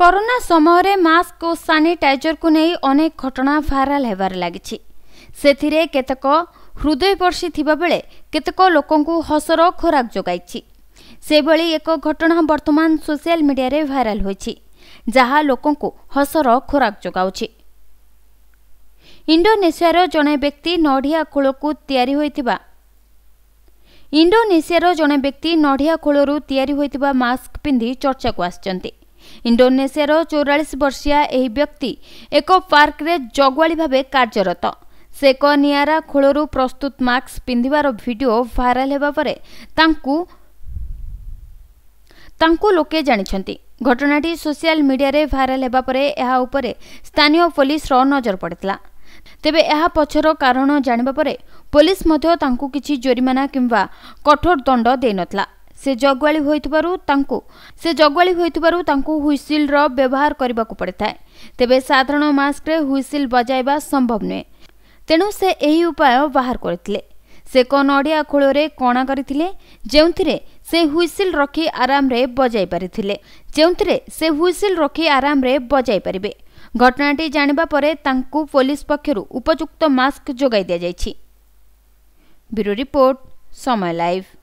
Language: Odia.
କରୋନା ସମୟରେ ମାସ୍କ ଓ ସାନିଟାଇଜରକୁ ନେଇ ଅନେକ ଘଟଣା ଭାଇରାଲ ହେବାରେ ଲାଗିଛି ସେଥିରେ କେତେକ ହୃଦୟପର୍ଶୀ ଥିବାବେଳେ କେତେକ ଲୋକଙ୍କୁ ହସର ଖୋରାକ ଯୋଗାଇଛି ସେଭଳି ଏକ ଘଟଣା ବର୍ତ୍ତମାନ ସୋସିଆଲ ମିଡ଼ିଆରେ ଭାଇରାଲ ହୋଇଛି ଯାହା ଲୋକଙ୍କୁ ହସର ଖୋରାକ ଯୋଗାଉଛି ଇଣ୍ଡୋନେସିଆର ଜଣେ ବ୍ୟକ୍ତି ନଡ଼ିଆ ଖୋଳକୁ ତିଆରି ହୋଇଥିବା ଇଣ୍ଡୋନେସିଆର ଜଣେ ବ୍ୟକ୍ତି ନଡ଼ିଆ ଖୋଳରୁ ତିଆରି ହୋଇଥିବା ମାସ୍କ ପିନ୍ଧି ଚର୍ଚ୍ଚାକୁ ଆସିଛନ୍ତି ଇଣ୍ଡୋନେସିଆର ଚଉରାଳିଶ ବର୍ଷିଆ ଏହି ବ୍ୟକ୍ତି ଏକ ପାର୍କରେ ଜଗୁଆଳି ଭାବେ କାର୍ଯ୍ୟରତ ସେ ଏକ ନିଆରା ଖୋଳରୁ ପ୍ରସ୍ତୁତ ମାସ୍କ ପିନ୍ଧିବାର ଭିଡ଼ିଓ ଭାଇରାଲ ହେବା ପରେ ତାଙ୍କୁ ତାଙ୍କୁ ଲୋକେ ଜାଣିଛନ୍ତି ଘଟଣାଟି ସୋସିଆଲ ମିଡ଼ିଆରେ ଭାଇରାଲ ହେବା ପରେ ଏହା ଉପରେ ସ୍ଥାନୀୟ ପୋଲିସର ନଜର ପଡ଼ିଥିଲା ତେବେ ଏହା ପଛର କାରଣ ଜାଣିବା ପରେ ପୋଲିସ ମଧ୍ୟ ତାଙ୍କୁ କିଛି ଜୋରିମାନା କିମ୍ବା କଠୋର ଦଣ୍ଡ ଦେଇନଥିଲା ସେ ଜଗୁଆଳି ହୋଇଥିବାରୁ ତାଙ୍କୁ ସେ ଜଗୁଆଳି ହୋଇଥିବାରୁ ତାଙ୍କୁ ହୁଇସିଲ୍ର ବ୍ୟବହାର କରିବାକୁ ପଡ଼ିଥାଏ ତେବେ ସାଧାରଣ ମାସ୍କରେ ହୁଇସିଲ୍ ବଜାଇବା ସମ୍ଭବ ନୁହେଁ ତେଣୁ ସେ ଏହି ଉପାୟ ବାହାର କରିଥିଲେ ସେ ଏକ ନଡ଼ିଆ ଖୋଳରେ କଣା କରିଥିଲେ ଯେଉଁଥିରେ ସେ ହୁଇସିଲ୍ ରଖି ଆରାମରେ ବଜାଇ ପାରିଥିଲେ ଯେଉଁଥିରେ ସେ ହୁଇସିଲ୍ ରଖି ଆରାମରେ ବଜାଇ ପାରିବେ ଘଟଣାଟି ଜାଣିବା ପରେ ତାଙ୍କୁ ପୋଲିସ ପକ୍ଷରୁ ଉପଯୁକ୍ତ ମାସ୍କ ଯୋଗାଇ ଦିଆଯାଇଛି ବ୍ୟୁରୋ ରିପୋର୍ଟ ସମୟ ଲାଇଭ